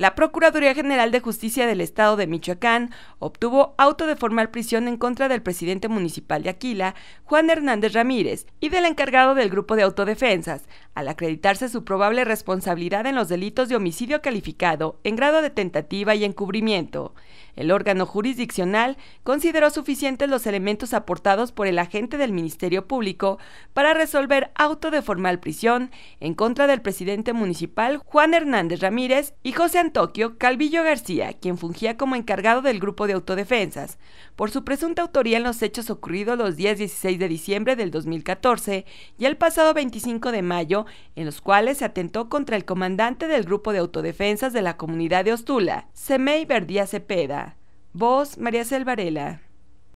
La Procuraduría General de Justicia del Estado de Michoacán obtuvo auto de formal prisión en contra del presidente municipal de Aquila, Juan Hernández Ramírez, y del encargado del grupo de autodefensas, al acreditarse su probable responsabilidad en los delitos de homicidio calificado en grado de tentativa y encubrimiento. El órgano jurisdiccional consideró suficientes los elementos aportados por el agente del Ministerio Público para resolver auto de formal prisión en contra del presidente municipal Juan Hernández Ramírez y José Andrés Tokio Calvillo García, quien fungía como encargado del grupo de autodefensas, por su presunta autoría en los hechos ocurridos los días 16 de diciembre del 2014 y el pasado 25 de mayo, en los cuales se atentó contra el comandante del grupo de autodefensas de la comunidad de Ostula, Semey Verdía Cepeda. Voz María Selvarela.